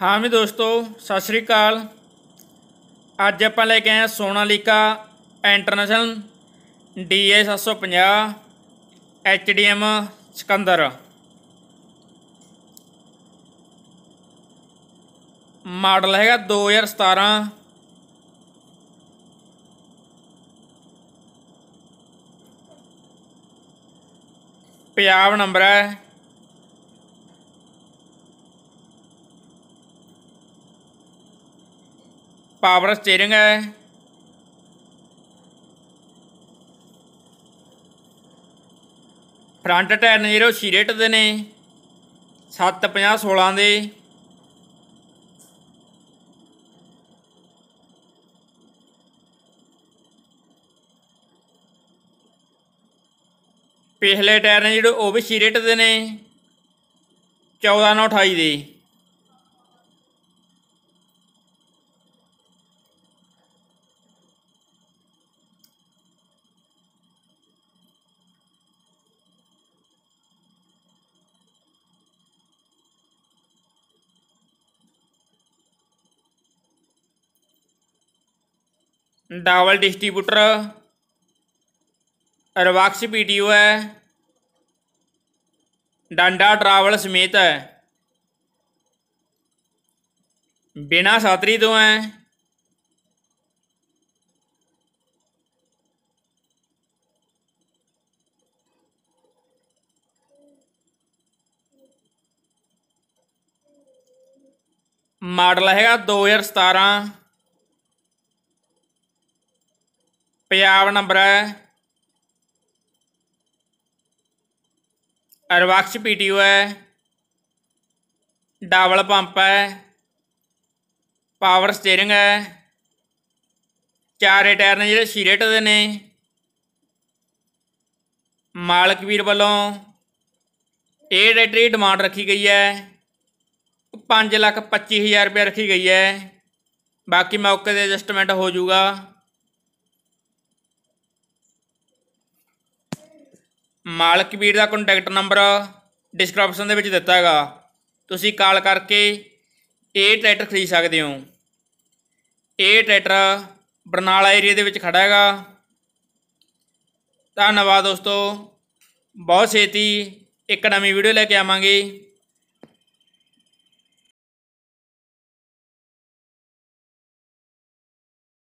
ਹਾਂ ਵੀ ਦੋਸਤੋ ਸਤਿ ਸ਼੍ਰੀ ਅਕਾਲ ਅੱਜ ਆਪਾਂ ਲੈ ਕੇ ਆਏ Sonalika international DA 750 HDM Sikander model ਹੈਗਾ 2017 ਪੰਜਾਬ ਨੰਬਰ ਹੈ ਪਾਵਰ ਸਟੀering ਹੈ ਫਰੰਟ ਟਾਇਰ ਨੇ ਜਿਹੜੇ ਉਹ ਰੇਟ ਦੇ ਨੇ 750 16 ਦੇ ਪਿਛਲੇ ਟਾਇਰ ਨੇ ਜਿਹੜੇ ਉਹ ਵੀ ਰੇਟ ਦੇ ਨੇ 14928 ਦੇ ਡਬਲ ਡਿਸਟ੍ਰੀਬਿਊਟਰ ਰਵਾਕਸ ਪੀਟੀਓ ਹੈ ਡਾਂਡਾ ਟਰਾਵਲ ਸਮੇਤ ਹੈ ਬਿਨਾ ਸਾਤਰੀ ਤੋਂ ਹੈ ਮਾਡਲ ਹੈਗਾ 2017 ਪੰਜਾਬ ਨੰਬਰ ਹੈ ਅਰਵਾਕਸ ਪੀਟੀਓ ਹੈ ਡਬਲ ਪੰਪ ਹੈ ਪਾਵਰ ਸਟੀering ਹੈ ਚਾਰ ਟਾਇਰ ਨੇ ਜਿਹੜੇ ਸੀਰੇਟ ਦੇ ਨੇ ਮਾਲਕ ਵੀਰ ਵੱਲੋਂ ਇਹ ਰੇਟਰੀ ਡਿਮਾਂਡ ਰੱਖੀ ਗਈ ਹੈ 5 ਲੱਖ ਹਜ਼ਾਰ ਰੁਪਏ ਰੱਖੀ ਗਈ ਹੈ ਬਾਕੀ ਮੌਕੇ ਤੇ ਐਡਜਸਟਮੈਂਟ ਹੋ ਜਾਊਗਾ ਮਾਲਕ ਵੀਰ ਦਾ ਕੰਟੈਕਟ ਨੰਬਰ ਡਿਸਕ੍ਰਿਪਸ਼ਨ ਦੇ ਵਿੱਚ ਦਿੱਤਾ ਹੈਗਾ ਤੁਸੀਂ ਕਾਲ ਕਰਕੇ ਇਹ ਟਰੈਕਟਰ ਖਰੀਦ ਸਕਦੇ ਹੋ ਇਹ ਟਰੈਕਟਰ ਬਰਨਾਲਾ ਏਰੀਆ ਦੇ ਵਿੱਚ ਖੜਾ ਹੈਗਾ ਧੰਨਵਾਦ ਦੋਸਤੋ ਬਹੁਤ ਛੇਤੀ ਇੱਕ ਨਵੀਂ ਵੀਡੀਓ ਲੈ ਕੇ ਆਵਾਂਗੇ